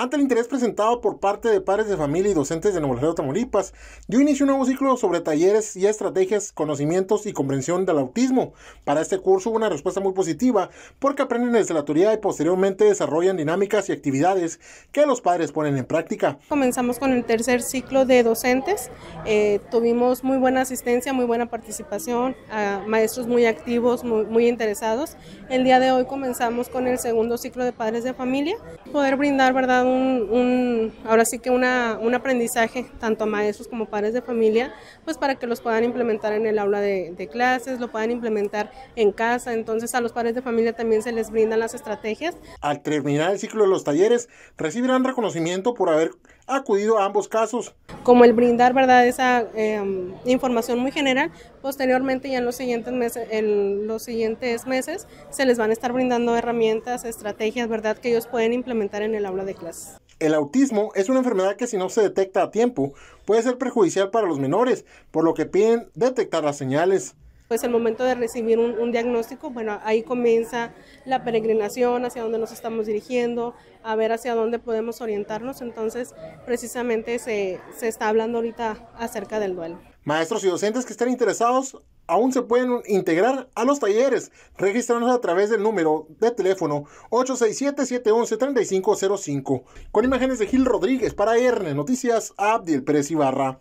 Ante el interés presentado por parte de padres de familia y docentes de Nuevo Laredo, Tamaulipas, dio inicio un nuevo ciclo sobre talleres y estrategias, conocimientos y comprensión del autismo. Para este curso hubo una respuesta muy positiva porque aprenden desde la teoría y posteriormente desarrollan dinámicas y actividades que los padres ponen en práctica. Comenzamos con el tercer ciclo de docentes. Eh, tuvimos muy buena asistencia, muy buena participación, a maestros muy activos, muy, muy interesados. El día de hoy comenzamos con el segundo ciclo de padres de familia. Poder brindar, ¿verdad? ahora sí que un aprendizaje tanto a maestros como padres de familia, pues para que los puedan implementar en el aula de, clases, lo puedan implementar en casa. Entonces a los padres de familia también se les brindan las estrategias. Al terminar el ciclo de los talleres, recibirán reconocimiento por haber acudido a ambos casos. Como el brindar, ¿verdad? Esa em, información muy general, posteriormente ya en los siguientes meses, en los siguientes meses se les van a estar brindando herramientas, estrategias, ¿verdad? Que ellos pueden implementar en el aula de clases el autismo es una enfermedad que si no se detecta a tiempo puede ser perjudicial para los menores, por lo que piden detectar las señales. Pues el momento de recibir un, diagnóstico, bueno, ahí comienza la peregrinación hacia dónde nos estamos dirigiendo, a ver hacia dónde podemos orientarnos. Entonces, precisamente se, se está hablando ahorita acerca del duelo. Maestros y docentes que estén interesados, aún se pueden integrar a los talleres. Registrándose a través del número de teléfono 867-711-3505. Con imágenes de Gil Rodríguez para ERN Noticias, Abdiel Pérez Ibarra.